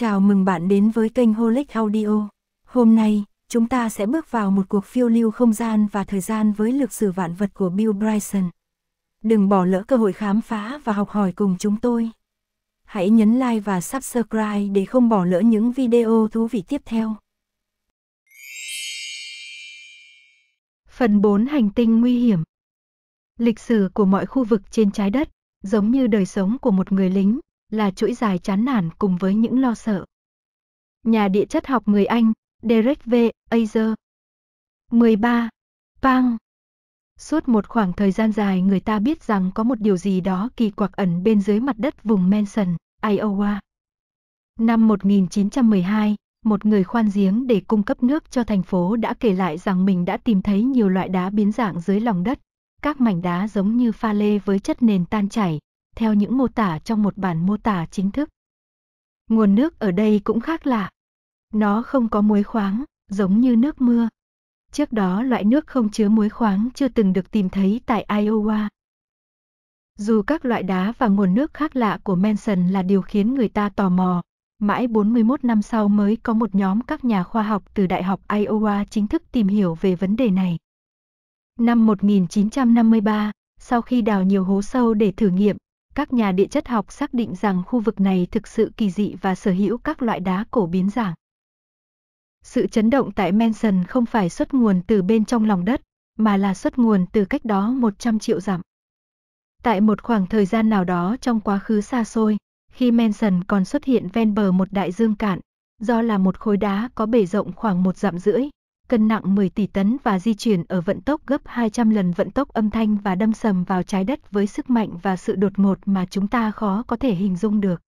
Chào mừng bạn đến với kênh Holic Audio. Hôm nay, chúng ta sẽ bước vào một cuộc phiêu lưu không gian và thời gian với lược sử vạn vật của Bill Bryson. Đừng bỏ lỡ cơ hội khám phá và học hỏi cùng chúng tôi. Hãy nhấn like và subscribe để không bỏ lỡ những video thú vị tiếp theo. Phần 4 Hành tinh nguy hiểm Lịch sử của mọi khu vực trên trái đất, giống như đời sống của một người lính, là chuỗi dài chán nản cùng với những lo sợ. Nhà địa chất học người Anh, Derek V. Azer 13. Pang Suốt một khoảng thời gian dài người ta biết rằng có một điều gì đó kỳ quặc ẩn bên dưới mặt đất vùng Manson, Iowa. Năm 1912, một người khoan giếng để cung cấp nước cho thành phố đã kể lại rằng mình đã tìm thấy nhiều loại đá biến dạng dưới lòng đất. Các mảnh đá giống như pha lê với chất nền tan chảy, theo những mô tả trong một bản mô tả chính thức. Nguồn nước ở đây cũng khác lạ. Nó không có muối khoáng, giống như nước mưa. Trước đó loại nước không chứa muối khoáng chưa từng được tìm thấy tại Iowa. Dù các loại đá và nguồn nước khác lạ của Manson là điều khiến người ta tò mò, mãi 41 năm sau mới có một nhóm các nhà khoa học từ Đại học Iowa chính thức tìm hiểu về vấn đề này. Năm 1953, sau khi đào nhiều hố sâu để thử nghiệm, các nhà địa chất học xác định rằng khu vực này thực sự kỳ dị và sở hữu các loại đá cổ biến dạng. Sự chấn động tại Manson không phải xuất nguồn từ bên trong lòng đất, mà là xuất nguồn từ cách đó 100 triệu dặm. Tại một khoảng thời gian nào đó trong quá khứ xa xôi, khi Manson còn xuất hiện ven bờ một đại dương cạn, do là một khối đá có bể rộng khoảng một dặm rưỡi, cân nặng 10 tỷ tấn và di chuyển ở vận tốc gấp 200 lần vận tốc âm thanh và đâm sầm vào trái đất với sức mạnh và sự đột ngột mà chúng ta khó có thể hình dung được.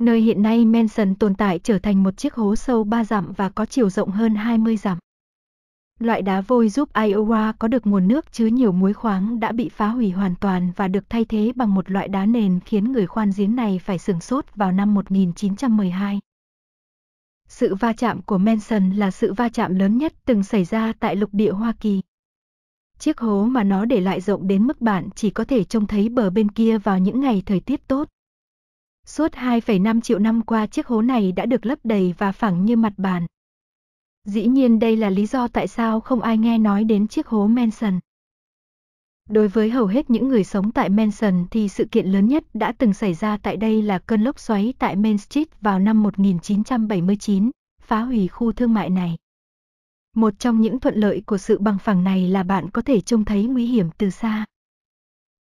Nơi hiện nay Manson tồn tại trở thành một chiếc hố sâu 3 dặm và có chiều rộng hơn 20 dặm. Loại đá vôi giúp Iowa có được nguồn nước chứa nhiều muối khoáng đã bị phá hủy hoàn toàn và được thay thế bằng một loại đá nền khiến người khoan giếng này phải sửng sốt vào năm 1912. Sự va chạm của Manson là sự va chạm lớn nhất từng xảy ra tại lục địa Hoa Kỳ. Chiếc hố mà nó để lại rộng đến mức bạn chỉ có thể trông thấy bờ bên kia vào những ngày thời tiết tốt. Suốt 2,5 triệu năm qua chiếc hố này đã được lấp đầy và phẳng như mặt bàn. Dĩ nhiên đây là lý do tại sao không ai nghe nói đến chiếc hố Manson. Đối với hầu hết những người sống tại Manson thì sự kiện lớn nhất đã từng xảy ra tại đây là cơn lốc xoáy tại Main Street vào năm 1979, phá hủy khu thương mại này. Một trong những thuận lợi của sự bằng phẳng này là bạn có thể trông thấy nguy hiểm từ xa.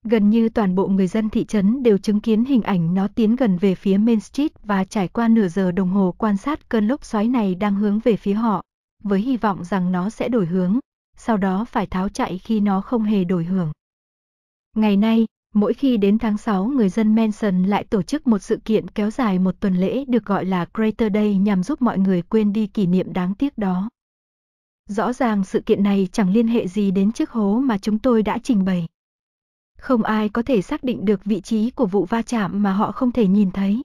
Gần như toàn bộ người dân thị trấn đều chứng kiến hình ảnh nó tiến gần về phía Main Street và trải qua nửa giờ đồng hồ quan sát cơn lốc xoáy này đang hướng về phía họ, với hy vọng rằng nó sẽ đổi hướng, sau đó phải tháo chạy khi nó không hề đổi hưởng. Ngày nay, mỗi khi đến tháng 6 người dân Manson lại tổ chức một sự kiện kéo dài một tuần lễ được gọi là Crater Day nhằm giúp mọi người quên đi kỷ niệm đáng tiếc đó. Rõ ràng sự kiện này chẳng liên hệ gì đến chiếc hố mà chúng tôi đã trình bày. Không ai có thể xác định được vị trí của vụ va chạm mà họ không thể nhìn thấy.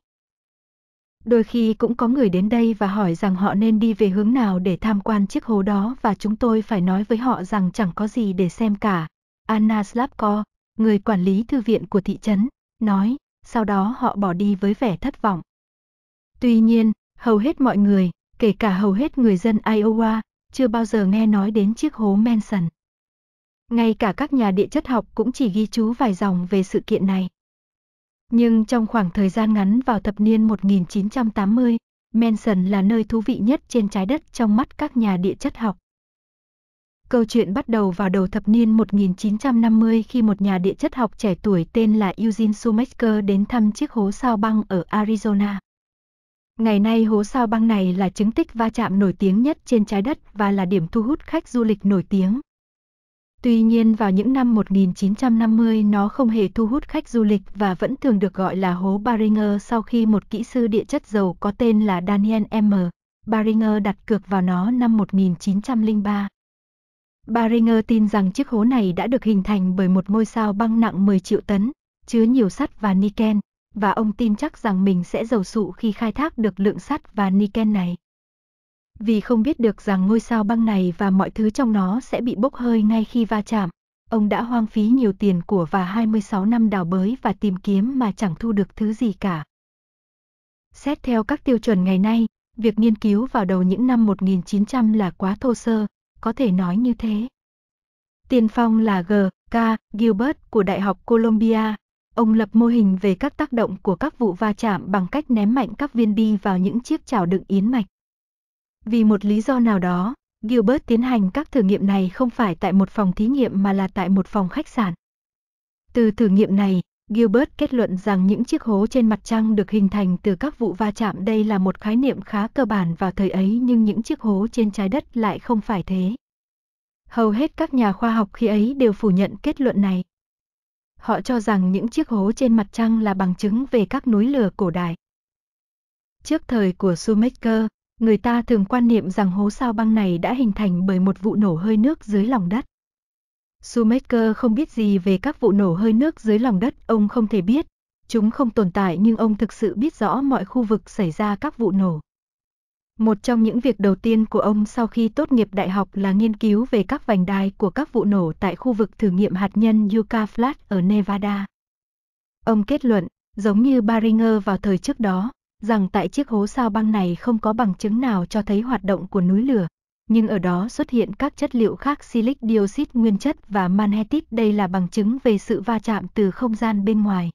Đôi khi cũng có người đến đây và hỏi rằng họ nên đi về hướng nào để tham quan chiếc hố đó và chúng tôi phải nói với họ rằng chẳng có gì để xem cả. Anna Slavko, người quản lý thư viện của thị trấn, nói, sau đó họ bỏ đi với vẻ thất vọng. Tuy nhiên, hầu hết mọi người, kể cả hầu hết người dân Iowa, chưa bao giờ nghe nói đến chiếc hố Manson. Ngay cả các nhà địa chất học cũng chỉ ghi chú vài dòng về sự kiện này. Nhưng trong khoảng thời gian ngắn vào thập niên 1980, Manson là nơi thú vị nhất trên trái đất trong mắt các nhà địa chất học. Câu chuyện bắt đầu vào đầu thập niên 1950 khi một nhà địa chất học trẻ tuổi tên là Eugene Schumacher đến thăm chiếc hố sao băng ở Arizona. Ngày nay hố sao băng này là chứng tích va chạm nổi tiếng nhất trên trái đất và là điểm thu hút khách du lịch nổi tiếng. Tuy nhiên vào những năm 1950 nó không hề thu hút khách du lịch và vẫn thường được gọi là hố Baringer sau khi một kỹ sư địa chất dầu có tên là Daniel M. Baringer đặt cược vào nó năm 1903. Baringer tin rằng chiếc hố này đã được hình thành bởi một ngôi sao băng nặng 10 triệu tấn, chứa nhiều sắt và niken, và ông tin chắc rằng mình sẽ giàu sụ khi khai thác được lượng sắt và niken này vì không biết được rằng ngôi sao băng này và mọi thứ trong nó sẽ bị bốc hơi ngay khi va chạm. Ông đã hoang phí nhiều tiền của và 26 năm đào bới và tìm kiếm mà chẳng thu được thứ gì cả. Xét theo các tiêu chuẩn ngày nay, việc nghiên cứu vào đầu những năm 1900 là quá thô sơ, có thể nói như thế. Tiền phong là G. K. Gilbert của Đại học Columbia. Ông lập mô hình về các tác động của các vụ va chạm bằng cách ném mạnh các viên bi vào những chiếc chảo đựng yến mạch. Vì một lý do nào đó, Gilbert tiến hành các thử nghiệm này không phải tại một phòng thí nghiệm mà là tại một phòng khách sạn. Từ thử nghiệm này, Gilbert kết luận rằng những chiếc hố trên mặt trăng được hình thành từ các vụ va chạm đây là một khái niệm khá cơ bản vào thời ấy nhưng những chiếc hố trên trái đất lại không phải thế. Hầu hết các nhà khoa học khi ấy đều phủ nhận kết luận này. Họ cho rằng những chiếc hố trên mặt trăng là bằng chứng về các núi lửa cổ đại. Trước thời của Shoemaker, Người ta thường quan niệm rằng hố sao băng này đã hình thành bởi một vụ nổ hơi nước dưới lòng đất. Sumaker không biết gì về các vụ nổ hơi nước dưới lòng đất, ông không thể biết. Chúng không tồn tại nhưng ông thực sự biết rõ mọi khu vực xảy ra các vụ nổ. Một trong những việc đầu tiên của ông sau khi tốt nghiệp đại học là nghiên cứu về các vành đai của các vụ nổ tại khu vực thử nghiệm hạt nhân Yucca Flat ở Nevada. Ông kết luận, giống như Baringer vào thời trước đó, rằng tại chiếc hố sao băng này không có bằng chứng nào cho thấy hoạt động của núi lửa, nhưng ở đó xuất hiện các chất liệu khác silic dioxide nguyên chất và manhetit đây là bằng chứng về sự va chạm từ không gian bên ngoài.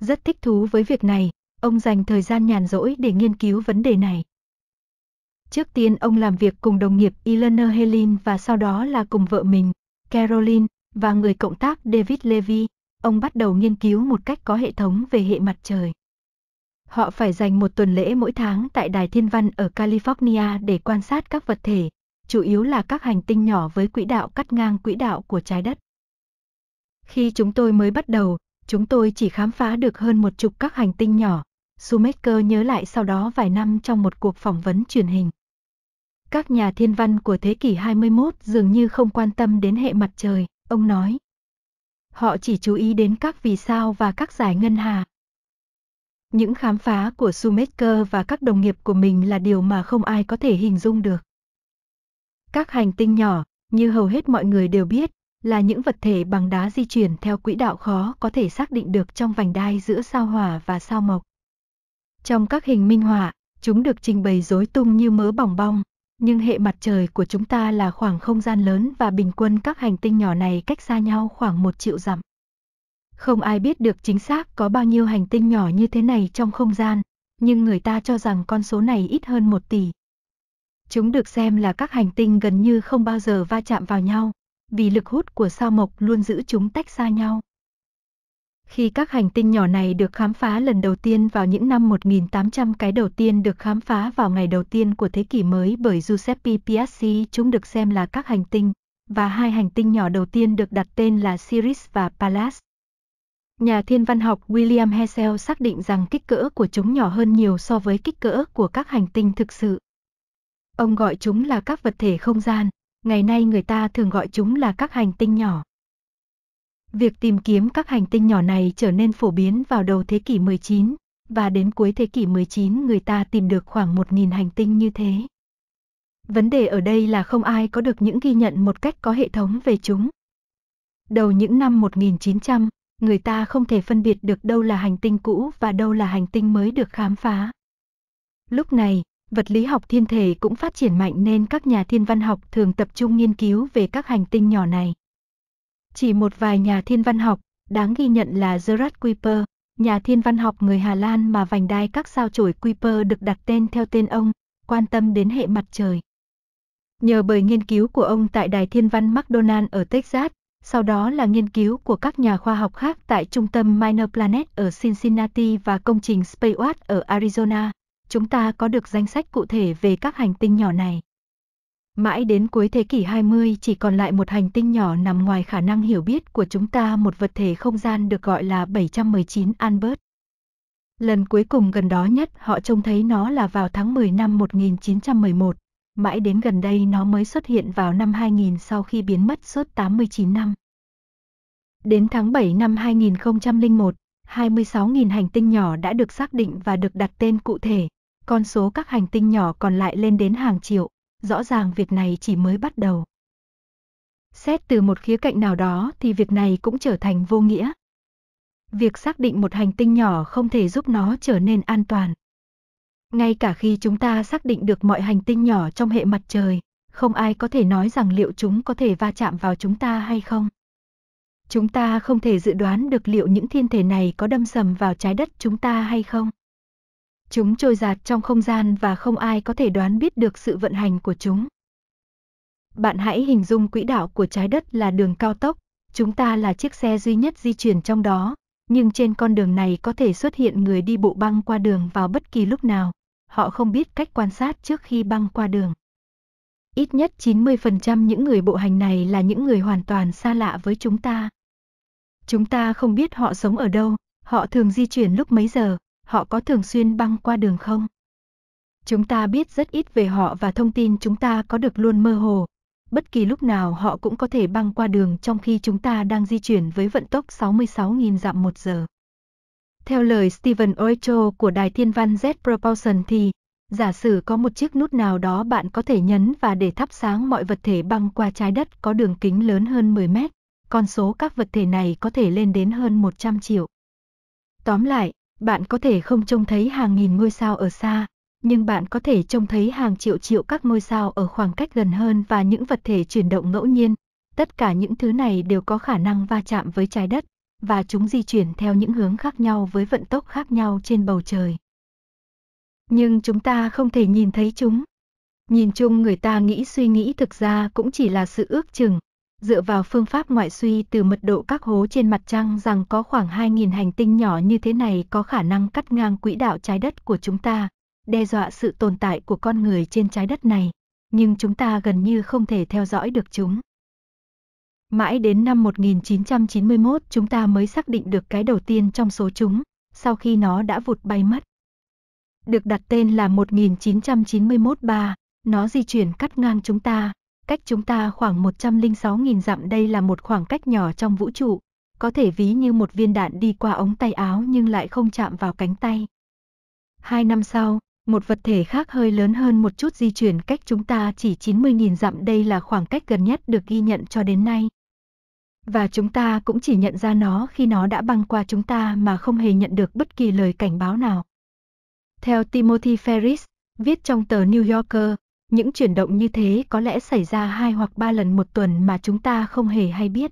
Rất thích thú với việc này, ông dành thời gian nhàn rỗi để nghiên cứu vấn đề này. Trước tiên ông làm việc cùng đồng nghiệp Eleanor Helin và sau đó là cùng vợ mình, Caroline, và người cộng tác David Levy. Ông bắt đầu nghiên cứu một cách có hệ thống về hệ mặt trời. Họ phải dành một tuần lễ mỗi tháng tại Đài Thiên Văn ở California để quan sát các vật thể, chủ yếu là các hành tinh nhỏ với quỹ đạo cắt ngang quỹ đạo của trái đất. Khi chúng tôi mới bắt đầu, chúng tôi chỉ khám phá được hơn một chục các hành tinh nhỏ, Sumaker nhớ lại sau đó vài năm trong một cuộc phỏng vấn truyền hình. Các nhà thiên văn của thế kỷ 21 dường như không quan tâm đến hệ mặt trời, ông nói. Họ chỉ chú ý đến các vì sao và các giải ngân hà. Những khám phá của Shoemaker và các đồng nghiệp của mình là điều mà không ai có thể hình dung được. Các hành tinh nhỏ, như hầu hết mọi người đều biết, là những vật thể bằng đá di chuyển theo quỹ đạo khó có thể xác định được trong vành đai giữa sao hỏa và sao mộc. Trong các hình minh họa, chúng được trình bày rối tung như mớ bỏng bong, nhưng hệ mặt trời của chúng ta là khoảng không gian lớn và bình quân các hành tinh nhỏ này cách xa nhau khoảng một triệu dặm. Không ai biết được chính xác có bao nhiêu hành tinh nhỏ như thế này trong không gian, nhưng người ta cho rằng con số này ít hơn một tỷ. Chúng được xem là các hành tinh gần như không bao giờ va chạm vào nhau, vì lực hút của sao mộc luôn giữ chúng tách xa nhau. Khi các hành tinh nhỏ này được khám phá lần đầu tiên vào những năm 1800 cái đầu tiên được khám phá vào ngày đầu tiên của thế kỷ mới bởi Giuseppe Piazzi chúng được xem là các hành tinh, và hai hành tinh nhỏ đầu tiên được đặt tên là Ceres và Pallas. Nhà thiên văn học William Herschel xác định rằng kích cỡ của chúng nhỏ hơn nhiều so với kích cỡ của các hành tinh thực sự. Ông gọi chúng là các vật thể không gian, ngày nay người ta thường gọi chúng là các hành tinh nhỏ. Việc tìm kiếm các hành tinh nhỏ này trở nên phổ biến vào đầu thế kỷ 19, và đến cuối thế kỷ 19 người ta tìm được khoảng 1.000 hành tinh như thế. Vấn đề ở đây là không ai có được những ghi nhận một cách có hệ thống về chúng. Đầu những năm 1900, người ta không thể phân biệt được đâu là hành tinh cũ và đâu là hành tinh mới được khám phá. Lúc này, vật lý học thiên thể cũng phát triển mạnh nên các nhà thiên văn học thường tập trung nghiên cứu về các hành tinh nhỏ này. Chỉ một vài nhà thiên văn học, đáng ghi nhận là Gerard Kuiper, nhà thiên văn học người Hà Lan mà vành đai các sao chổi Kuiper được đặt tên theo tên ông, quan tâm đến hệ mặt trời. Nhờ bởi nghiên cứu của ông tại Đài Thiên văn McDonald ở Texas, sau đó là nghiên cứu của các nhà khoa học khác tại trung tâm Minor Planet ở Cincinnati và công trình SpaceWatt ở Arizona. Chúng ta có được danh sách cụ thể về các hành tinh nhỏ này. Mãi đến cuối thế kỷ 20 chỉ còn lại một hành tinh nhỏ nằm ngoài khả năng hiểu biết của chúng ta một vật thể không gian được gọi là 719 Albert. Lần cuối cùng gần đó nhất họ trông thấy nó là vào tháng 10 năm 1911 mãi đến gần đây nó mới xuất hiện vào năm 2000 sau khi biến mất suốt 89 năm. Đến tháng 7 năm 2001, 26.000 hành tinh nhỏ đã được xác định và được đặt tên cụ thể, con số các hành tinh nhỏ còn lại lên đến hàng triệu, rõ ràng việc này chỉ mới bắt đầu. Xét từ một khía cạnh nào đó thì việc này cũng trở thành vô nghĩa. Việc xác định một hành tinh nhỏ không thể giúp nó trở nên an toàn. Ngay cả khi chúng ta xác định được mọi hành tinh nhỏ trong hệ mặt trời, không ai có thể nói rằng liệu chúng có thể va chạm vào chúng ta hay không. Chúng ta không thể dự đoán được liệu những thiên thể này có đâm sầm vào trái đất chúng ta hay không. Chúng trôi giạt trong không gian và không ai có thể đoán biết được sự vận hành của chúng. Bạn hãy hình dung quỹ đạo của trái đất là đường cao tốc, chúng ta là chiếc xe duy nhất di chuyển trong đó, nhưng trên con đường này có thể xuất hiện người đi bộ băng qua đường vào bất kỳ lúc nào họ không biết cách quan sát trước khi băng qua đường. Ít nhất 90% những người bộ hành này là những người hoàn toàn xa lạ với chúng ta. Chúng ta không biết họ sống ở đâu, họ thường di chuyển lúc mấy giờ, họ có thường xuyên băng qua đường không? Chúng ta biết rất ít về họ và thông tin chúng ta có được luôn mơ hồ. Bất kỳ lúc nào họ cũng có thể băng qua đường trong khi chúng ta đang di chuyển với vận tốc 66.000 dặm một giờ. Theo lời Steven Oecho của đài thiên văn Z Propulsion thì, giả sử có một chiếc nút nào đó bạn có thể nhấn và để thắp sáng mọi vật thể băng qua trái đất có đường kính lớn hơn 10 mét, con số các vật thể này có thể lên đến hơn 100 triệu. Tóm lại, bạn có thể không trông thấy hàng nghìn ngôi sao ở xa, nhưng bạn có thể trông thấy hàng triệu triệu các ngôi sao ở khoảng cách gần hơn và những vật thể chuyển động ngẫu nhiên. Tất cả những thứ này đều có khả năng va chạm với trái đất và chúng di chuyển theo những hướng khác nhau với vận tốc khác nhau trên bầu trời. Nhưng chúng ta không thể nhìn thấy chúng. Nhìn chung người ta nghĩ suy nghĩ thực ra cũng chỉ là sự ước chừng, dựa vào phương pháp ngoại suy từ mật độ các hố trên mặt trăng rằng có khoảng 2.000 hành tinh nhỏ như thế này có khả năng cắt ngang quỹ đạo trái đất của chúng ta, đe dọa sự tồn tại của con người trên trái đất này, nhưng chúng ta gần như không thể theo dõi được chúng. Mãi đến năm 1991 chúng ta mới xác định được cái đầu tiên trong số chúng, sau khi nó đã vụt bay mất. Được đặt tên là 1991-3, nó di chuyển cắt ngang chúng ta, cách chúng ta khoảng 106.000 dặm đây là một khoảng cách nhỏ trong vũ trụ, có thể ví như một viên đạn đi qua ống tay áo nhưng lại không chạm vào cánh tay. Hai năm sau, một vật thể khác hơi lớn hơn một chút di chuyển cách chúng ta chỉ 90.000 dặm đây là khoảng cách gần nhất được ghi nhận cho đến nay, và chúng ta cũng chỉ nhận ra nó khi nó đã băng qua chúng ta mà không hề nhận được bất kỳ lời cảnh báo nào. Theo Timothy Ferris, viết trong tờ New Yorker, những chuyển động như thế có lẽ xảy ra hai hoặc ba lần một tuần mà chúng ta không hề hay biết.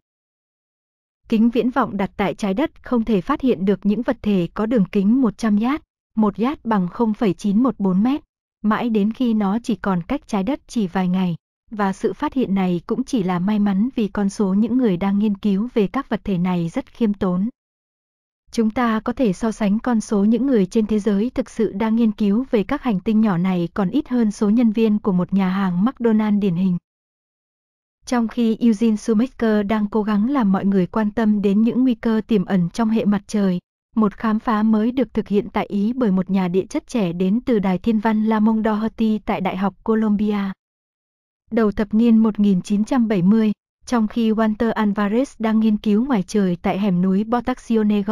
Kính viễn vọng đặt tại trái đất không thể phát hiện được những vật thể có đường kính 100 yard, một yard bằng 0,914 mét, mãi đến khi nó chỉ còn cách trái đất chỉ vài ngày. Và sự phát hiện này cũng chỉ là may mắn vì con số những người đang nghiên cứu về các vật thể này rất khiêm tốn. Chúng ta có thể so sánh con số những người trên thế giới thực sự đang nghiên cứu về các hành tinh nhỏ này còn ít hơn số nhân viên của một nhà hàng McDonald's điển hình. Trong khi Eugene Shoemaker đang cố gắng làm mọi người quan tâm đến những nguy cơ tiềm ẩn trong hệ mặt trời, một khám phá mới được thực hiện tại Ý bởi một nhà địa chất trẻ đến từ Đài Thiên văn Lamont Doherty tại Đại học Columbia đầu thập niên 1970, trong khi Walter Alvarez đang nghiên cứu ngoài trời tại hẻm núi Botaxione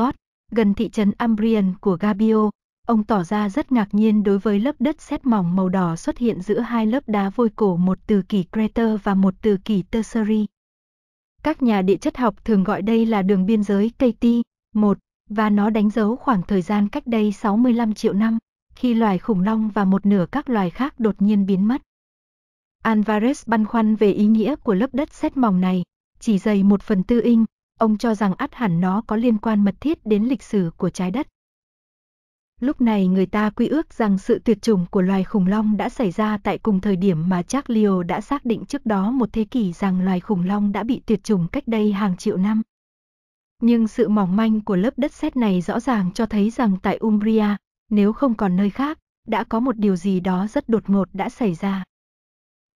gần thị trấn Ambrian của Gabio, ông tỏ ra rất ngạc nhiên đối với lớp đất sét mỏng màu đỏ xuất hiện giữa hai lớp đá vôi cổ một từ kỷ Crater và một từ kỷ Tertiary. Các nhà địa chất học thường gọi đây là đường biên giới KT, 1, và nó đánh dấu khoảng thời gian cách đây 65 triệu năm, khi loài khủng long và một nửa các loài khác đột nhiên biến mất. Alvarez băn khoăn về ý nghĩa của lớp đất sét mỏng này, chỉ dày một phần tư inch, ông cho rằng ắt hẳn nó có liên quan mật thiết đến lịch sử của trái đất. Lúc này người ta quy ước rằng sự tuyệt chủng của loài khủng long đã xảy ra tại cùng thời điểm mà Jack Leo đã xác định trước đó một thế kỷ rằng loài khủng long đã bị tuyệt chủng cách đây hàng triệu năm. Nhưng sự mỏng manh của lớp đất sét này rõ ràng cho thấy rằng tại Umbria, nếu không còn nơi khác, đã có một điều gì đó rất đột ngột đã xảy ra.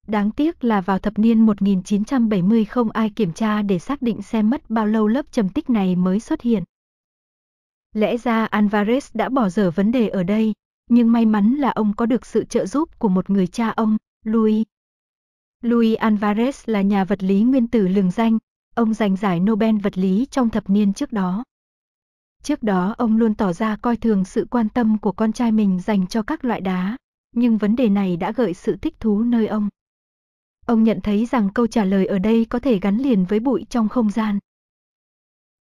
Đáng tiếc là vào thập niên 1970 không ai kiểm tra để xác định xem mất bao lâu lớp trầm tích này mới xuất hiện. Lẽ ra Alvarez đã bỏ dở vấn đề ở đây, nhưng may mắn là ông có được sự trợ giúp của một người cha ông, Louis. Louis Alvarez là nhà vật lý nguyên tử lừng danh, ông giành giải Nobel vật lý trong thập niên trước đó. Trước đó ông luôn tỏ ra coi thường sự quan tâm của con trai mình dành cho các loại đá, nhưng vấn đề này đã gợi sự thích thú nơi ông. Ông nhận thấy rằng câu trả lời ở đây có thể gắn liền với bụi trong không gian.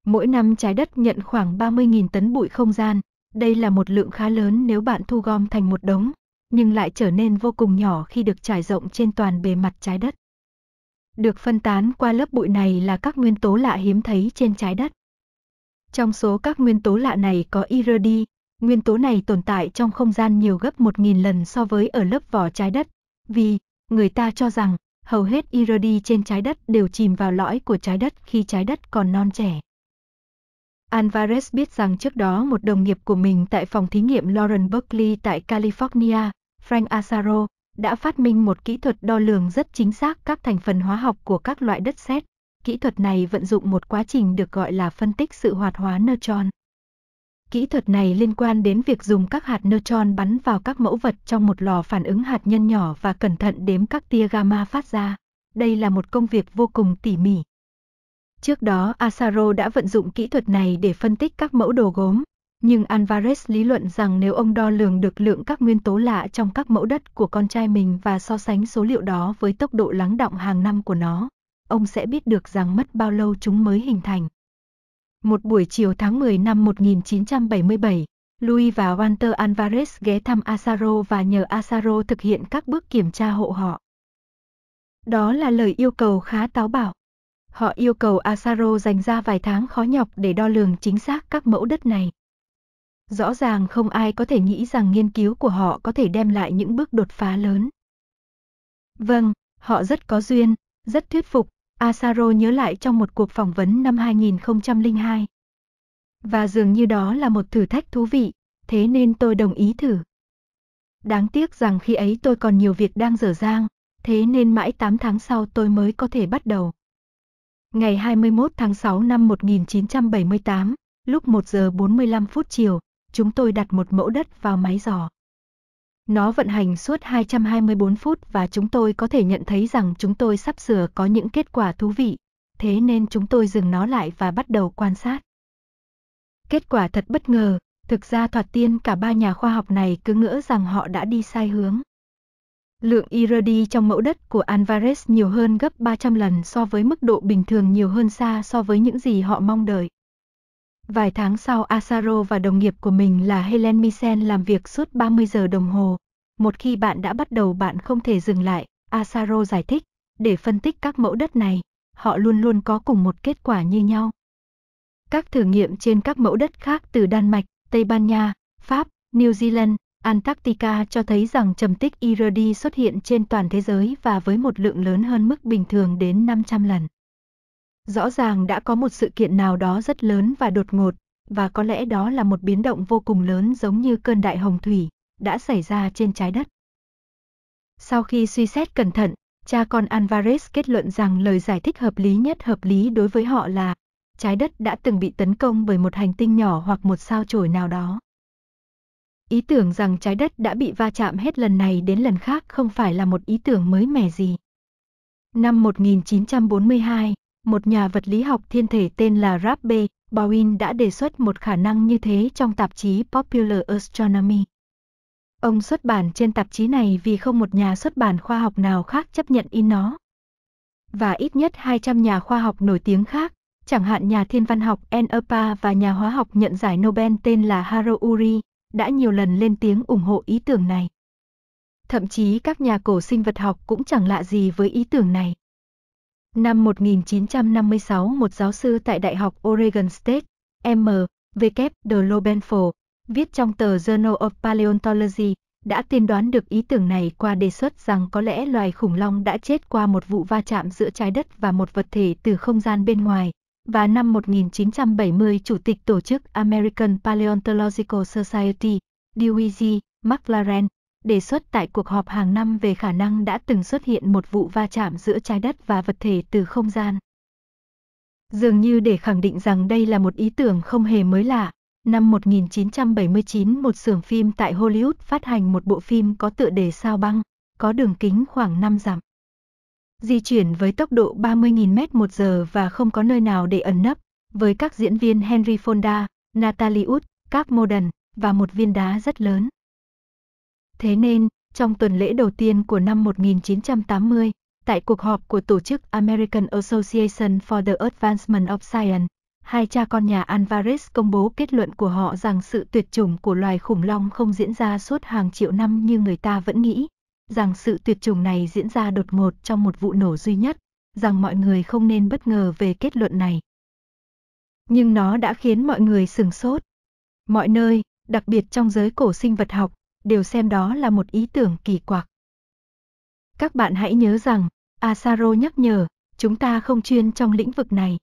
Mỗi năm trái đất nhận khoảng 30.000 tấn bụi không gian, đây là một lượng khá lớn nếu bạn thu gom thành một đống, nhưng lại trở nên vô cùng nhỏ khi được trải rộng trên toàn bề mặt trái đất. Được phân tán qua lớp bụi này là các nguyên tố lạ hiếm thấy trên trái đất. Trong số các nguyên tố lạ này có iridi, nguyên tố này tồn tại trong không gian nhiều gấp 1.000 lần so với ở lớp vỏ trái đất, vì người ta cho rằng hầu hết Iridi trên trái đất đều chìm vào lõi của trái đất khi trái đất còn non trẻ. Alvarez biết rằng trước đó một đồng nghiệp của mình tại phòng thí nghiệm Lauren Berkeley tại California, Frank Asaro, đã phát minh một kỹ thuật đo lường rất chính xác các thành phần hóa học của các loại đất sét. Kỹ thuật này vận dụng một quá trình được gọi là phân tích sự hoạt hóa neutron. Kỹ thuật này liên quan đến việc dùng các hạt neutron bắn vào các mẫu vật trong một lò phản ứng hạt nhân nhỏ và cẩn thận đếm các tia gamma phát ra. Đây là một công việc vô cùng tỉ mỉ. Trước đó, Asaro đã vận dụng kỹ thuật này để phân tích các mẫu đồ gốm, nhưng Alvarez lý luận rằng nếu ông đo lường được lượng các nguyên tố lạ trong các mẫu đất của con trai mình và so sánh số liệu đó với tốc độ lắng động hàng năm của nó, ông sẽ biết được rằng mất bao lâu chúng mới hình thành. Một buổi chiều tháng 10 năm 1977, Louis và Walter Alvarez ghé thăm Asaro và nhờ Asaro thực hiện các bước kiểm tra hộ họ. Đó là lời yêu cầu khá táo bạo. Họ yêu cầu Asaro dành ra vài tháng khó nhọc để đo lường chính xác các mẫu đất này. Rõ ràng không ai có thể nghĩ rằng nghiên cứu của họ có thể đem lại những bước đột phá lớn. Vâng, họ rất có duyên, rất thuyết phục, Asaro nhớ lại trong một cuộc phỏng vấn năm 2002. Và dường như đó là một thử thách thú vị, thế nên tôi đồng ý thử. Đáng tiếc rằng khi ấy tôi còn nhiều việc đang dở dang, thế nên mãi 8 tháng sau tôi mới có thể bắt đầu. Ngày 21 tháng 6 năm 1978, lúc 1 giờ 45 phút chiều, chúng tôi đặt một mẫu đất vào máy giò. Nó vận hành suốt 224 phút và chúng tôi có thể nhận thấy rằng chúng tôi sắp sửa có những kết quả thú vị. Thế nên chúng tôi dừng nó lại và bắt đầu quan sát. Kết quả thật bất ngờ, thực ra thoạt tiên cả ba nhà khoa học này cứ ngỡ rằng họ đã đi sai hướng. Lượng iradi trong mẫu đất của Alvarez nhiều hơn gấp 300 lần so với mức độ bình thường nhiều hơn xa so với những gì họ mong đợi. Vài tháng sau Asaro và đồng nghiệp của mình là Helen Misen làm việc suốt 30 giờ đồng hồ. Một khi bạn đã bắt đầu bạn không thể dừng lại, Asaro giải thích, để phân tích các mẫu đất này, họ luôn luôn có cùng một kết quả như nhau. Các thử nghiệm trên các mẫu đất khác từ Đan Mạch, Tây Ban Nha, Pháp, New Zealand, Antarctica cho thấy rằng trầm tích Iridi xuất hiện trên toàn thế giới và với một lượng lớn hơn mức bình thường đến 500 lần. Rõ ràng đã có một sự kiện nào đó rất lớn và đột ngột, và có lẽ đó là một biến động vô cùng lớn giống như cơn đại hồng thủy đã xảy ra trên trái đất. Sau khi suy xét cẩn thận, cha con Alvarez kết luận rằng lời giải thích hợp lý nhất hợp lý đối với họ là trái đất đã từng bị tấn công bởi một hành tinh nhỏ hoặc một sao chổi nào đó. Ý tưởng rằng trái đất đã bị va chạm hết lần này đến lần khác không phải là một ý tưởng mới mẻ gì. Năm 1942, một nhà vật lý học thiên thể tên là B. Bowen đã đề xuất một khả năng như thế trong tạp chí Popular Astronomy. Ông xuất bản trên tạp chí này vì không một nhà xuất bản khoa học nào khác chấp nhận in nó. Và ít nhất 200 nhà khoa học nổi tiếng khác, chẳng hạn nhà thiên văn học Nerpa và nhà hóa học nhận giải Nobel tên là Haro Uri, đã nhiều lần lên tiếng ủng hộ ý tưởng này. Thậm chí các nhà cổ sinh vật học cũng chẳng lạ gì với ý tưởng này. Năm 1956, một giáo sư tại Đại học Oregon State, M. W. De Lobenfo, viết trong tờ Journal of Paleontology, đã tiên đoán được ý tưởng này qua đề xuất rằng có lẽ loài khủng long đã chết qua một vụ va chạm giữa trái đất và một vật thể từ không gian bên ngoài. Và năm 1970, Chủ tịch Tổ chức American Paleontological Society, Dewey G. McLaren, đề xuất tại cuộc họp hàng năm về khả năng đã từng xuất hiện một vụ va chạm giữa trái đất và vật thể từ không gian. Dường như để khẳng định rằng đây là một ý tưởng không hề mới lạ, năm 1979 một xưởng phim tại Hollywood phát hành một bộ phim có tựa đề sao băng, có đường kính khoảng 5 dặm. Di chuyển với tốc độ 30.000 m một giờ và không có nơi nào để ẩn nấp, với các diễn viên Henry Fonda, Natalie Wood, Cap Modern và một viên đá rất lớn. Thế nên, trong tuần lễ đầu tiên của năm 1980, tại cuộc họp của tổ chức American Association for the Advancement of Science, hai cha con nhà Alvarez công bố kết luận của họ rằng sự tuyệt chủng của loài khủng long không diễn ra suốt hàng triệu năm như người ta vẫn nghĩ, rằng sự tuyệt chủng này diễn ra đột ngột trong một vụ nổ duy nhất, rằng mọi người không nên bất ngờ về kết luận này. Nhưng nó đã khiến mọi người sừng sốt. Mọi nơi, đặc biệt trong giới cổ sinh vật học, đều xem đó là một ý tưởng kỳ quặc. Các bạn hãy nhớ rằng, Asaro nhắc nhở, chúng ta không chuyên trong lĩnh vực này.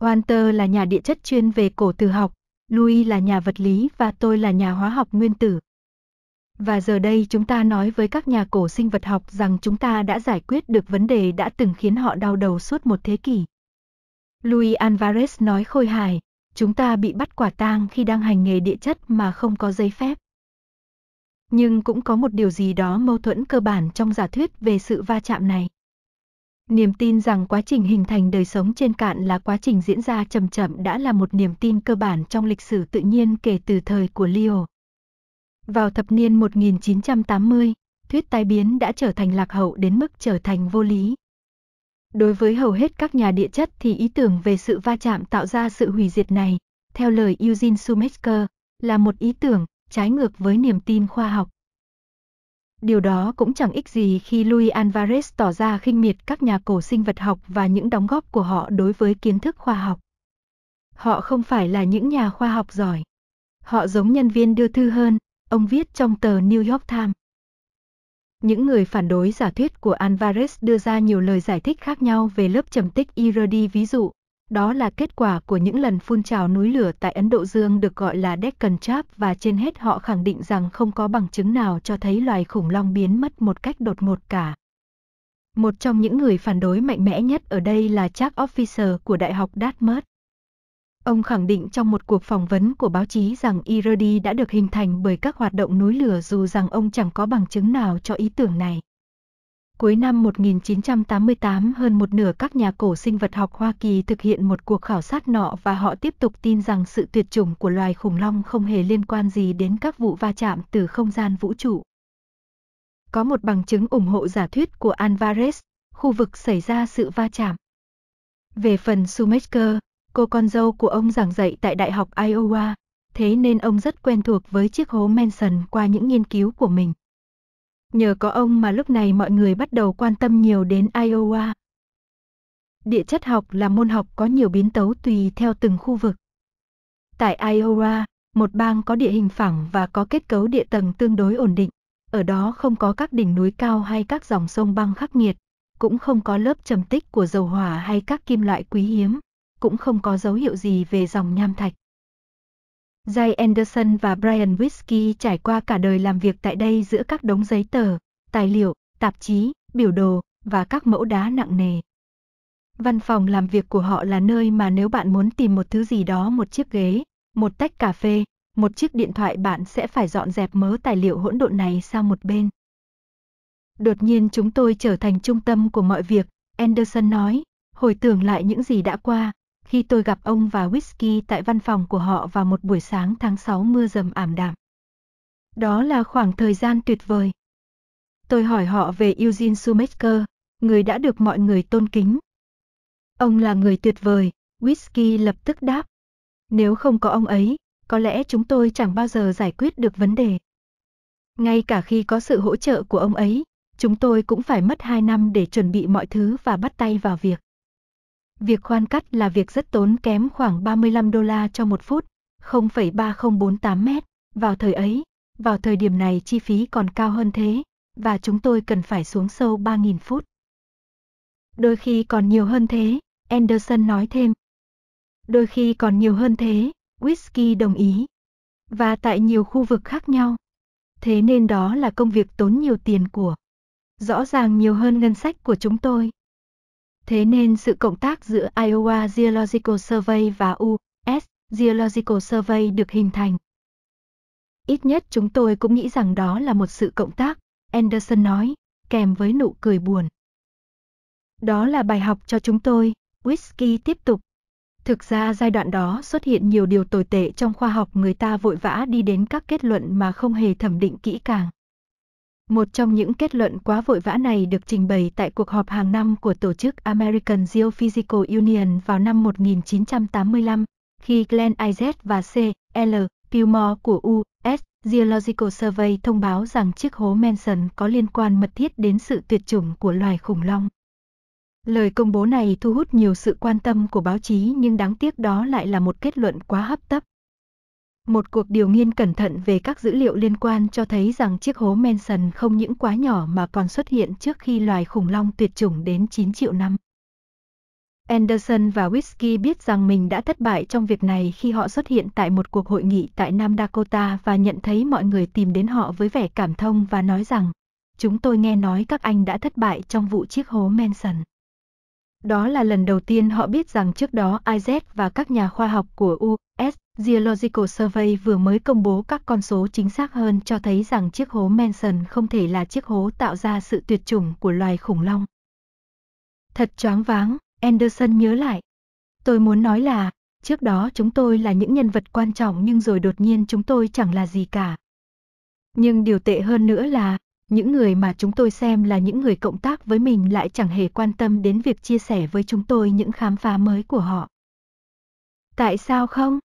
Walter là nhà địa chất chuyên về cổ từ học, Louis là nhà vật lý và tôi là nhà hóa học nguyên tử. Và giờ đây chúng ta nói với các nhà cổ sinh vật học rằng chúng ta đã giải quyết được vấn đề đã từng khiến họ đau đầu suốt một thế kỷ. Louis Alvarez nói khôi hài, chúng ta bị bắt quả tang khi đang hành nghề địa chất mà không có giấy phép nhưng cũng có một điều gì đó mâu thuẫn cơ bản trong giả thuyết về sự va chạm này. Niềm tin rằng quá trình hình thành đời sống trên cạn là quá trình diễn ra chậm chậm đã là một niềm tin cơ bản trong lịch sử tự nhiên kể từ thời của Leo. Vào thập niên 1980, thuyết tai biến đã trở thành lạc hậu đến mức trở thành vô lý. Đối với hầu hết các nhà địa chất thì ý tưởng về sự va chạm tạo ra sự hủy diệt này, theo lời Eugene Sumetsker, là một ý tưởng trái ngược với niềm tin khoa học. Điều đó cũng chẳng ích gì khi Luis Alvarez tỏ ra khinh miệt các nhà cổ sinh vật học và những đóng góp của họ đối với kiến thức khoa học. Họ không phải là những nhà khoa học giỏi. Họ giống nhân viên đưa thư hơn, ông viết trong tờ New York Times. Những người phản đối giả thuyết của Alvarez đưa ra nhiều lời giải thích khác nhau về lớp trầm tích Iridi ví dụ, đó là kết quả của những lần phun trào núi lửa tại Ấn Độ Dương được gọi là Deccan Trap và trên hết họ khẳng định rằng không có bằng chứng nào cho thấy loài khủng long biến mất một cách đột ngột cả. Một trong những người phản đối mạnh mẽ nhất ở đây là Jack Officer của Đại học Dartmouth. Ông khẳng định trong một cuộc phỏng vấn của báo chí rằng Iridi đã được hình thành bởi các hoạt động núi lửa dù rằng ông chẳng có bằng chứng nào cho ý tưởng này. Cuối năm 1988 hơn một nửa các nhà cổ sinh vật học Hoa Kỳ thực hiện một cuộc khảo sát nọ và họ tiếp tục tin rằng sự tuyệt chủng của loài khủng long không hề liên quan gì đến các vụ va chạm từ không gian vũ trụ. Có một bằng chứng ủng hộ giả thuyết của Alvarez, khu vực xảy ra sự va chạm. Về phần Sumaker, cô con dâu của ông giảng dạy tại Đại học Iowa, thế nên ông rất quen thuộc với chiếc hố Manson qua những nghiên cứu của mình. Nhờ có ông mà lúc này mọi người bắt đầu quan tâm nhiều đến Iowa. Địa chất học là môn học có nhiều biến tấu tùy theo từng khu vực. Tại Iowa, một bang có địa hình phẳng và có kết cấu địa tầng tương đối ổn định. Ở đó không có các đỉnh núi cao hay các dòng sông băng khắc nghiệt, cũng không có lớp trầm tích của dầu hỏa hay các kim loại quý hiếm, cũng không có dấu hiệu gì về dòng nham thạch. Jay Anderson và Brian Whiskey trải qua cả đời làm việc tại đây giữa các đống giấy tờ, tài liệu, tạp chí, biểu đồ và các mẫu đá nặng nề. Văn phòng làm việc của họ là nơi mà nếu bạn muốn tìm một thứ gì đó một chiếc ghế, một tách cà phê, một chiếc điện thoại bạn sẽ phải dọn dẹp mớ tài liệu hỗn độn này sang một bên. Đột nhiên chúng tôi trở thành trung tâm của mọi việc, Anderson nói, hồi tưởng lại những gì đã qua, khi tôi gặp ông và Whisky tại văn phòng của họ vào một buổi sáng tháng 6 mưa dầm ảm đạm. Đó là khoảng thời gian tuyệt vời. Tôi hỏi họ về Eugene Schumacher, người đã được mọi người tôn kính. Ông là người tuyệt vời, Whisky lập tức đáp. Nếu không có ông ấy, có lẽ chúng tôi chẳng bao giờ giải quyết được vấn đề. Ngay cả khi có sự hỗ trợ của ông ấy, chúng tôi cũng phải mất 2 năm để chuẩn bị mọi thứ và bắt tay vào việc. Việc khoan cắt là việc rất tốn kém khoảng 35 đô la cho một phút, 0,3048 mét. Vào thời ấy, vào thời điểm này chi phí còn cao hơn thế, và chúng tôi cần phải xuống sâu 3.000 phút. Đôi khi còn nhiều hơn thế, Anderson nói thêm. Đôi khi còn nhiều hơn thế, Whisky đồng ý. Và tại nhiều khu vực khác nhau. Thế nên đó là công việc tốn nhiều tiền của. Rõ ràng nhiều hơn ngân sách của chúng tôi. Thế nên sự cộng tác giữa Iowa Geological Survey và US Geological Survey được hình thành. Ít nhất chúng tôi cũng nghĩ rằng đó là một sự cộng tác, Anderson nói, kèm với nụ cười buồn. Đó là bài học cho chúng tôi, Whiskey tiếp tục. Thực ra giai đoạn đó xuất hiện nhiều điều tồi tệ trong khoa học người ta vội vã đi đến các kết luận mà không hề thẩm định kỹ càng. Một trong những kết luận quá vội vã này được trình bày tại cuộc họp hàng năm của tổ chức American Geophysical Union vào năm 1985, khi Glenn Izet và C. L. Pillmore của U.S. Geological Survey thông báo rằng chiếc hố Manson có liên quan mật thiết đến sự tuyệt chủng của loài khủng long. Lời công bố này thu hút nhiều sự quan tâm của báo chí nhưng đáng tiếc đó lại là một kết luận quá hấp tấp. Một cuộc điều nghiên cẩn thận về các dữ liệu liên quan cho thấy rằng chiếc hố Manson không những quá nhỏ mà còn xuất hiện trước khi loài khủng long tuyệt chủng đến 9 triệu năm. Anderson và Whiskey biết rằng mình đã thất bại trong việc này khi họ xuất hiện tại một cuộc hội nghị tại Nam Dakota và nhận thấy mọi người tìm đến họ với vẻ cảm thông và nói rằng, chúng tôi nghe nói các anh đã thất bại trong vụ chiếc hố Manson. Đó là lần đầu tiên họ biết rằng trước đó Isaac và các nhà khoa học của US Geological Survey vừa mới công bố các con số chính xác hơn cho thấy rằng chiếc hố Manson không thể là chiếc hố tạo ra sự tuyệt chủng của loài khủng long. Thật choáng váng, Anderson nhớ lại. Tôi muốn nói là, trước đó chúng tôi là những nhân vật quan trọng nhưng rồi đột nhiên chúng tôi chẳng là gì cả. Nhưng điều tệ hơn nữa là, những người mà chúng tôi xem là những người cộng tác với mình lại chẳng hề quan tâm đến việc chia sẻ với chúng tôi những khám phá mới của họ. Tại sao không?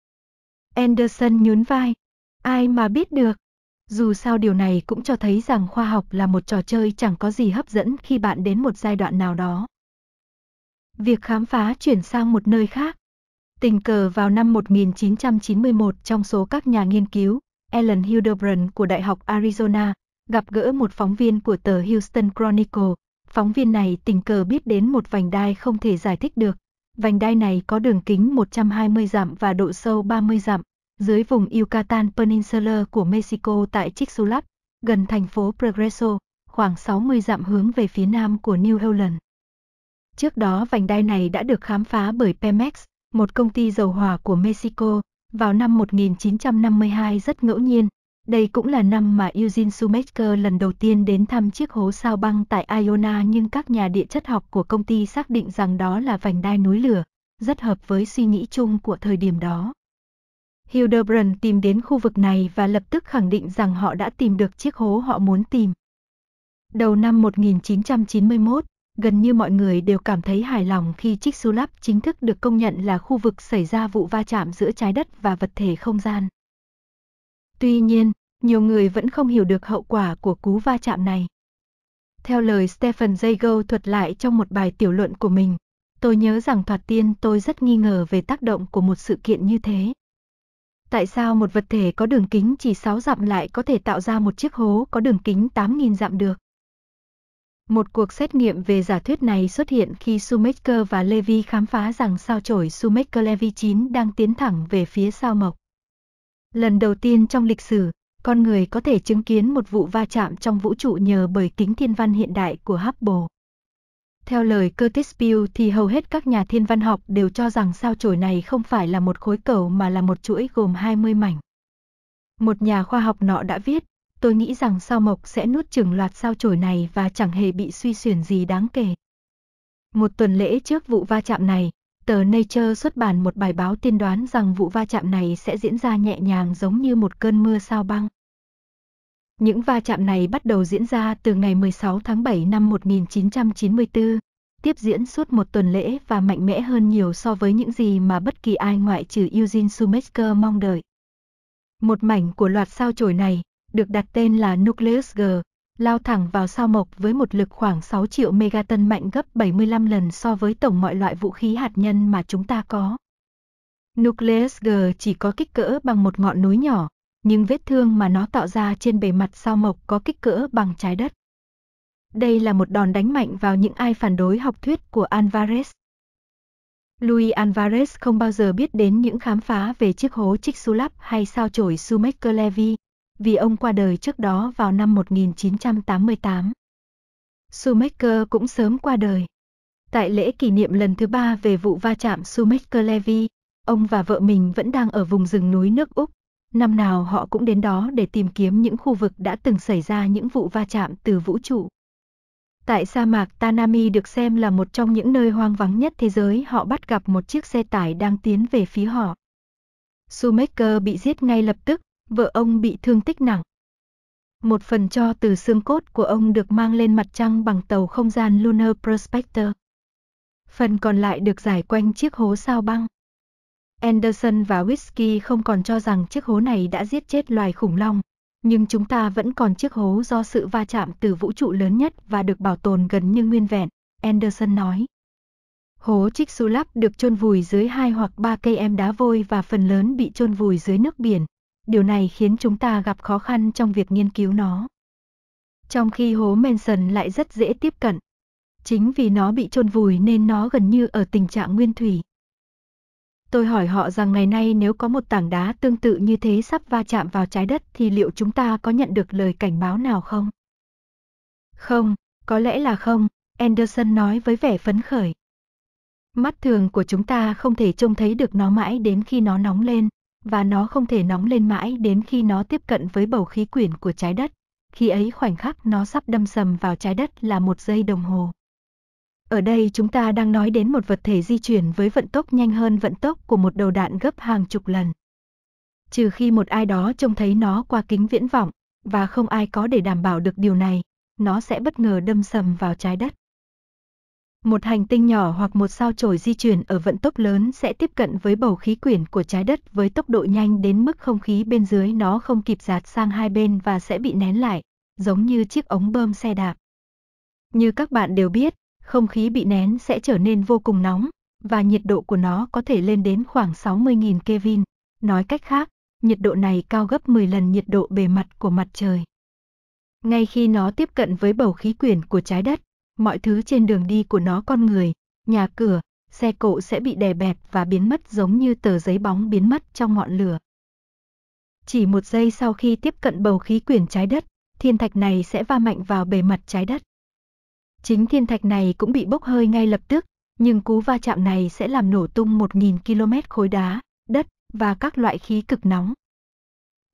Anderson nhún vai. Ai mà biết được. Dù sao điều này cũng cho thấy rằng khoa học là một trò chơi chẳng có gì hấp dẫn khi bạn đến một giai đoạn nào đó. Việc khám phá chuyển sang một nơi khác. Tình cờ vào năm 1991 trong số các nhà nghiên cứu, Alan Hildebrand của Đại học Arizona gặp gỡ một phóng viên của tờ Houston Chronicle. Phóng viên này tình cờ biết đến một vành đai không thể giải thích được, Vành đai này có đường kính 120 dặm và độ sâu 30 dặm, dưới vùng Yucatan Peninsula của Mexico tại Chicxulub, gần thành phố Progreso, khoảng 60 dặm hướng về phía nam của New Holland. Trước đó vành đai này đã được khám phá bởi Pemex, một công ty dầu hỏa của Mexico, vào năm 1952 rất ngẫu nhiên, đây cũng là năm mà Eugene Shoemaker lần đầu tiên đến thăm chiếc hố sao băng tại Iona nhưng các nhà địa chất học của công ty xác định rằng đó là vành đai núi lửa, rất hợp với suy nghĩ chung của thời điểm đó. Hildebrand tìm đến khu vực này và lập tức khẳng định rằng họ đã tìm được chiếc hố họ muốn tìm. Đầu năm 1991, gần như mọi người đều cảm thấy hài lòng khi Chicxulub chính thức được công nhận là khu vực xảy ra vụ va chạm giữa trái đất và vật thể không gian. Tuy nhiên, nhiều người vẫn không hiểu được hậu quả của cú va chạm này. Theo lời Stephen Jago thuật lại trong một bài tiểu luận của mình, tôi nhớ rằng thoạt tiên tôi rất nghi ngờ về tác động của một sự kiện như thế. Tại sao một vật thể có đường kính chỉ 6 dặm lại có thể tạo ra một chiếc hố có đường kính 8.000 dặm được? Một cuộc xét nghiệm về giả thuyết này xuất hiện khi Schumacher và Levy khám phá rằng sao chổi Schumacher-Levy 9 đang tiến thẳng về phía sao mộc. Lần đầu tiên trong lịch sử, con người có thể chứng kiến một vụ va chạm trong vũ trụ nhờ bởi kính thiên văn hiện đại của Hubble. Theo lời Curtis Pew thì hầu hết các nhà thiên văn học đều cho rằng sao chổi này không phải là một khối cầu mà là một chuỗi gồm 20 mảnh. Một nhà khoa học nọ đã viết, tôi nghĩ rằng sao mộc sẽ nuốt chửng loạt sao chổi này và chẳng hề bị suy xuyển gì đáng kể. Một tuần lễ trước vụ va chạm này, tờ Nature xuất bản một bài báo tiên đoán rằng vụ va chạm này sẽ diễn ra nhẹ nhàng giống như một cơn mưa sao băng. Những va chạm này bắt đầu diễn ra từ ngày 16 tháng 7 năm 1994, tiếp diễn suốt một tuần lễ và mạnh mẽ hơn nhiều so với những gì mà bất kỳ ai ngoại trừ Eugene Schumacher mong đợi. Một mảnh của loạt sao chổi này, được đặt tên là Nucleus G, lao thẳng vào sao mộc với một lực khoảng 6 triệu megaton mạnh gấp 75 lần so với tổng mọi loại vũ khí hạt nhân mà chúng ta có. Nucleus G chỉ có kích cỡ bằng một ngọn núi nhỏ, nhưng vết thương mà nó tạo ra trên bề mặt sao mộc có kích cỡ bằng trái đất. Đây là một đòn đánh mạnh vào những ai phản đối học thuyết của Alvarez. Louis Alvarez không bao giờ biết đến những khám phá về chiếc hố Chicxulub hay sao chổi Sumaker-Levy, vì ông qua đời trước đó vào năm 1988. Schumacher cũng sớm qua đời. Tại lễ kỷ niệm lần thứ ba về vụ va chạm Schumacher-Levy, ông và vợ mình vẫn đang ở vùng rừng núi nước Úc. Năm nào họ cũng đến đó để tìm kiếm những khu vực đã từng xảy ra những vụ va chạm từ vũ trụ. Tại sa mạc Tanami được xem là một trong những nơi hoang vắng nhất thế giới họ bắt gặp một chiếc xe tải đang tiến về phía họ. Schumacher bị giết ngay lập tức, vợ ông bị thương tích nặng. Một phần cho từ xương cốt của ông được mang lên mặt trăng bằng tàu không gian Lunar Prospector. Phần còn lại được giải quanh chiếc hố sao băng. Anderson và Whiskey không còn cho rằng chiếc hố này đã giết chết loài khủng long, nhưng chúng ta vẫn còn chiếc hố do sự va chạm từ vũ trụ lớn nhất và được bảo tồn gần như nguyên vẹn, Anderson nói. Hố Chicxulub được chôn vùi dưới hai hoặc ba cây em đá vôi và phần lớn bị chôn vùi dưới nước biển, điều này khiến chúng ta gặp khó khăn trong việc nghiên cứu nó. Trong khi hố Manson lại rất dễ tiếp cận. Chính vì nó bị chôn vùi nên nó gần như ở tình trạng nguyên thủy. Tôi hỏi họ rằng ngày nay nếu có một tảng đá tương tự như thế sắp va chạm vào trái đất thì liệu chúng ta có nhận được lời cảnh báo nào không? Không, có lẽ là không, Anderson nói với vẻ phấn khởi. Mắt thường của chúng ta không thể trông thấy được nó mãi đến khi nó nóng lên và nó không thể nóng lên mãi đến khi nó tiếp cận với bầu khí quyển của trái đất. Khi ấy khoảnh khắc nó sắp đâm sầm vào trái đất là một giây đồng hồ. Ở đây chúng ta đang nói đến một vật thể di chuyển với vận tốc nhanh hơn vận tốc của một đầu đạn gấp hàng chục lần. Trừ khi một ai đó trông thấy nó qua kính viễn vọng, và không ai có để đảm bảo được điều này, nó sẽ bất ngờ đâm sầm vào trái đất. Một hành tinh nhỏ hoặc một sao chổi di chuyển ở vận tốc lớn sẽ tiếp cận với bầu khí quyển của trái đất với tốc độ nhanh đến mức không khí bên dưới nó không kịp giạt sang hai bên và sẽ bị nén lại, giống như chiếc ống bơm xe đạp. Như các bạn đều biết, không khí bị nén sẽ trở nên vô cùng nóng và nhiệt độ của nó có thể lên đến khoảng 60.000 Kelvin. Nói cách khác, nhiệt độ này cao gấp 10 lần nhiệt độ bề mặt của mặt trời. Ngay khi nó tiếp cận với bầu khí quyển của trái đất, mọi thứ trên đường đi của nó con người, nhà cửa, xe cộ sẽ bị đè bẹp và biến mất giống như tờ giấy bóng biến mất trong ngọn lửa. Chỉ một giây sau khi tiếp cận bầu khí quyển trái đất, thiên thạch này sẽ va mạnh vào bề mặt trái đất. Chính thiên thạch này cũng bị bốc hơi ngay lập tức, nhưng cú va chạm này sẽ làm nổ tung 1.000 km khối đá, đất và các loại khí cực nóng.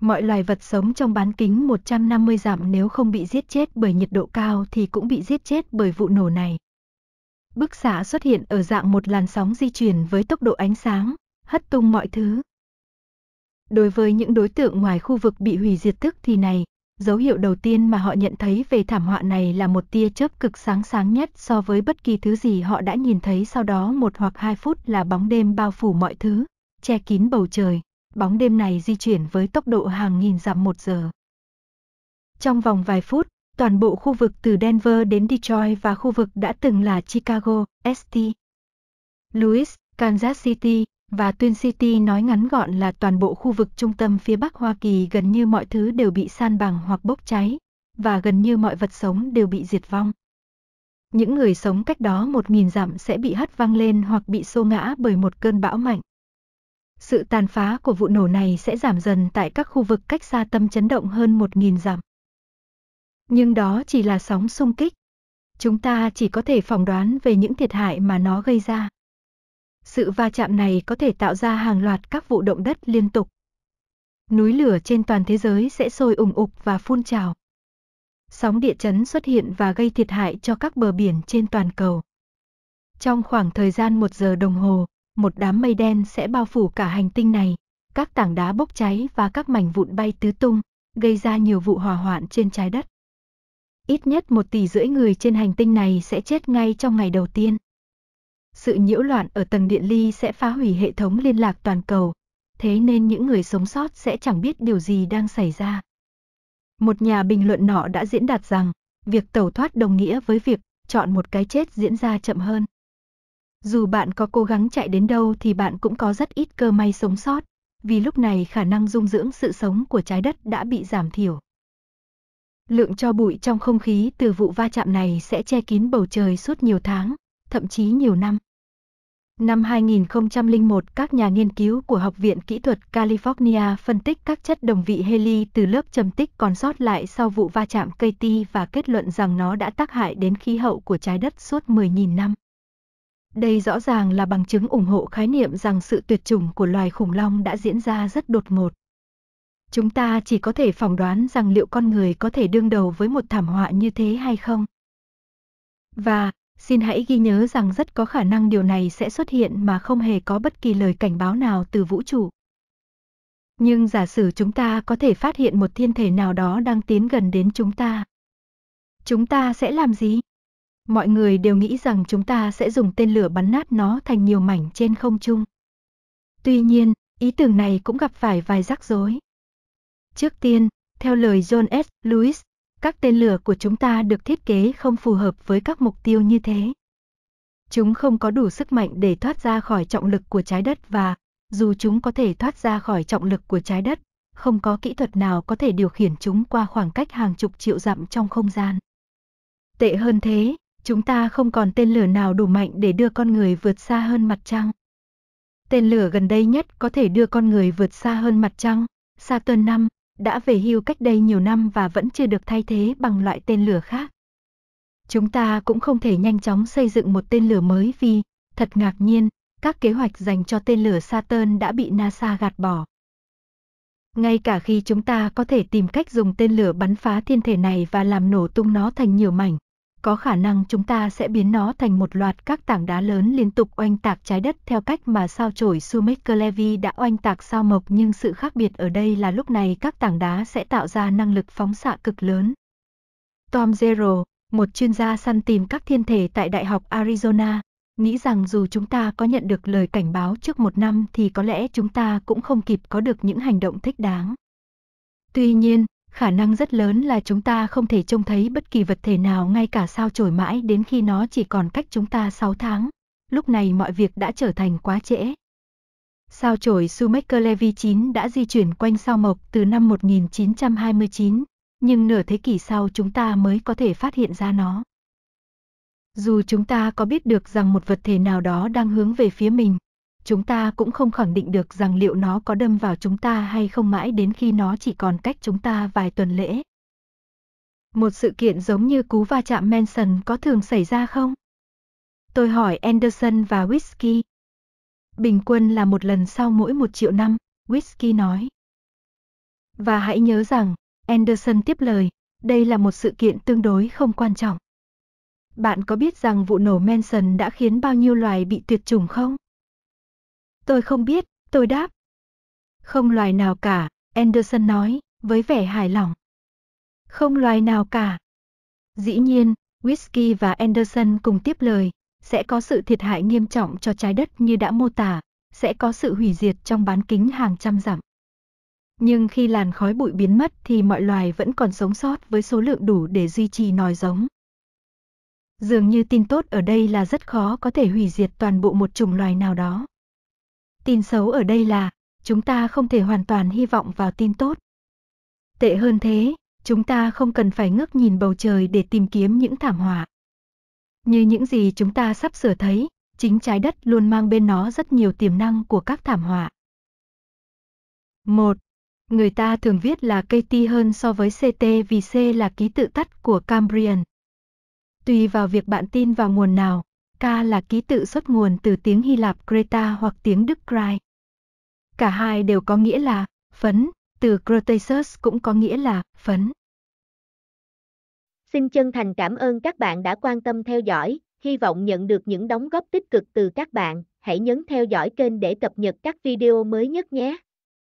Mọi loài vật sống trong bán kính 150 dặm nếu không bị giết chết bởi nhiệt độ cao thì cũng bị giết chết bởi vụ nổ này. Bức xạ xuất hiện ở dạng một làn sóng di chuyển với tốc độ ánh sáng, hất tung mọi thứ. Đối với những đối tượng ngoài khu vực bị hủy diệt tức thì này, dấu hiệu đầu tiên mà họ nhận thấy về thảm họa này là một tia chớp cực sáng sáng nhất so với bất kỳ thứ gì họ đã nhìn thấy sau đó một hoặc hai phút là bóng đêm bao phủ mọi thứ, che kín bầu trời bóng đêm này di chuyển với tốc độ hàng nghìn dặm một giờ. Trong vòng vài phút, toàn bộ khu vực từ Denver đến Detroit và khu vực đã từng là Chicago, St. Louis, Kansas City và Twin City nói ngắn gọn là toàn bộ khu vực trung tâm phía Bắc Hoa Kỳ gần như mọi thứ đều bị san bằng hoặc bốc cháy và gần như mọi vật sống đều bị diệt vong. Những người sống cách đó một nghìn dặm sẽ bị hất văng lên hoặc bị xô ngã bởi một cơn bão mạnh. Sự tàn phá của vụ nổ này sẽ giảm dần tại các khu vực cách xa tâm chấn động hơn 1.000 dặm. Nhưng đó chỉ là sóng xung kích. Chúng ta chỉ có thể phỏng đoán về những thiệt hại mà nó gây ra. Sự va chạm này có thể tạo ra hàng loạt các vụ động đất liên tục. Núi lửa trên toàn thế giới sẽ sôi ủng ục và phun trào. Sóng địa chấn xuất hiện và gây thiệt hại cho các bờ biển trên toàn cầu. Trong khoảng thời gian một giờ đồng hồ, một đám mây đen sẽ bao phủ cả hành tinh này. Các tảng đá bốc cháy và các mảnh vụn bay tứ tung, gây ra nhiều vụ hỏa hoạn trên trái đất. Ít nhất một tỷ rưỡi người trên hành tinh này sẽ chết ngay trong ngày đầu tiên. Sự nhiễu loạn ở tầng điện ly sẽ phá hủy hệ thống liên lạc toàn cầu, thế nên những người sống sót sẽ chẳng biết điều gì đang xảy ra. Một nhà bình luận nọ đã diễn đạt rằng, việc tẩu thoát đồng nghĩa với việc chọn một cái chết diễn ra chậm hơn. Dù bạn có cố gắng chạy đến đâu thì bạn cũng có rất ít cơ may sống sót, vì lúc này khả năng dung dưỡng sự sống của trái đất đã bị giảm thiểu. Lượng cho bụi trong không khí từ vụ va chạm này sẽ che kín bầu trời suốt nhiều tháng, thậm chí nhiều năm. Năm 2001, các nhà nghiên cứu của Học viện Kỹ thuật California phân tích các chất đồng vị heli từ lớp trầm tích còn sót lại sau vụ va chạm KT và kết luận rằng nó đã tác hại đến khí hậu của trái đất suốt 10.000 năm. Đây rõ ràng là bằng chứng ủng hộ khái niệm rằng sự tuyệt chủng của loài khủng long đã diễn ra rất đột ngột. Chúng ta chỉ có thể phỏng đoán rằng liệu con người có thể đương đầu với một thảm họa như thế hay không. Và, xin hãy ghi nhớ rằng rất có khả năng điều này sẽ xuất hiện mà không hề có bất kỳ lời cảnh báo nào từ vũ trụ. Nhưng giả sử chúng ta có thể phát hiện một thiên thể nào đó đang tiến gần đến chúng ta. Chúng ta sẽ làm gì? mọi người đều nghĩ rằng chúng ta sẽ dùng tên lửa bắn nát nó thành nhiều mảnh trên không trung. Tuy nhiên, ý tưởng này cũng gặp phải vài rắc rối. Trước tiên, theo lời John S. Lewis, các tên lửa của chúng ta được thiết kế không phù hợp với các mục tiêu như thế. Chúng không có đủ sức mạnh để thoát ra khỏi trọng lực của trái đất và, dù chúng có thể thoát ra khỏi trọng lực của trái đất, không có kỹ thuật nào có thể điều khiển chúng qua khoảng cách hàng chục triệu dặm trong không gian. Tệ hơn thế, Chúng ta không còn tên lửa nào đủ mạnh để đưa con người vượt xa hơn mặt trăng. Tên lửa gần đây nhất có thể đưa con người vượt xa hơn mặt trăng, Saturn 5, đã về hưu cách đây nhiều năm và vẫn chưa được thay thế bằng loại tên lửa khác. Chúng ta cũng không thể nhanh chóng xây dựng một tên lửa mới vì, thật ngạc nhiên, các kế hoạch dành cho tên lửa Saturn đã bị NASA gạt bỏ. Ngay cả khi chúng ta có thể tìm cách dùng tên lửa bắn phá thiên thể này và làm nổ tung nó thành nhiều mảnh, có khả năng chúng ta sẽ biến nó thành một loạt các tảng đá lớn liên tục oanh tạc trái đất theo cách mà sao chổi Sumeklevy đã oanh tạc sao mộc nhưng sự khác biệt ở đây là lúc này các tảng đá sẽ tạo ra năng lực phóng xạ cực lớn. Tom Zero, một chuyên gia săn tìm các thiên thể tại Đại học Arizona, nghĩ rằng dù chúng ta có nhận được lời cảnh báo trước một năm thì có lẽ chúng ta cũng không kịp có được những hành động thích đáng. Tuy nhiên, khả năng rất lớn là chúng ta không thể trông thấy bất kỳ vật thể nào ngay cả sao chổi mãi đến khi nó chỉ còn cách chúng ta 6 tháng. Lúc này mọi việc đã trở thành quá trễ. Sao chổi Sumaker Levy 9 đã di chuyển quanh sao mộc từ năm 1929, nhưng nửa thế kỷ sau chúng ta mới có thể phát hiện ra nó. Dù chúng ta có biết được rằng một vật thể nào đó đang hướng về phía mình, chúng ta cũng không khẳng định được rằng liệu nó có đâm vào chúng ta hay không mãi đến khi nó chỉ còn cách chúng ta vài tuần lễ. Một sự kiện giống như cú va chạm Manson có thường xảy ra không? Tôi hỏi Anderson và Whiskey. Bình quân là một lần sau mỗi một triệu năm, Whiskey nói. Và hãy nhớ rằng, Anderson tiếp lời, đây là một sự kiện tương đối không quan trọng. Bạn có biết rằng vụ nổ Manson đã khiến bao nhiêu loài bị tuyệt chủng không? Tôi không biết, tôi đáp. Không loài nào cả, Anderson nói, với vẻ hài lòng. Không loài nào cả. Dĩ nhiên, Whisky và Anderson cùng tiếp lời, sẽ có sự thiệt hại nghiêm trọng cho trái đất như đã mô tả, sẽ có sự hủy diệt trong bán kính hàng trăm dặm. Nhưng khi làn khói bụi biến mất thì mọi loài vẫn còn sống sót với số lượng đủ để duy trì nòi giống. Dường như tin tốt ở đây là rất khó có thể hủy diệt toàn bộ một chủng loài nào đó. Tin xấu ở đây là, chúng ta không thể hoàn toàn hy vọng vào tin tốt. Tệ hơn thế, chúng ta không cần phải ngước nhìn bầu trời để tìm kiếm những thảm họa. Như những gì chúng ta sắp sửa thấy, chính trái đất luôn mang bên nó rất nhiều tiềm năng của các thảm họa. 1. Người ta thường viết là KT hơn so với CT vì C là ký tự tắt của Cambrian. Tùy vào việc bạn tin vào nguồn nào, Kreta là ký tự xuất nguồn từ tiếng Hy Lạp Kreta hoặc tiếng Đức Krai. Cả hai đều có nghĩa là phấn, từ Cretaceous cũng có nghĩa là phấn. Xin chân thành cảm ơn các bạn đã quan tâm theo dõi, hy vọng nhận được những đóng góp tích cực từ các bạn. Hãy nhấn theo dõi kênh để cập nhật các video mới nhất nhé.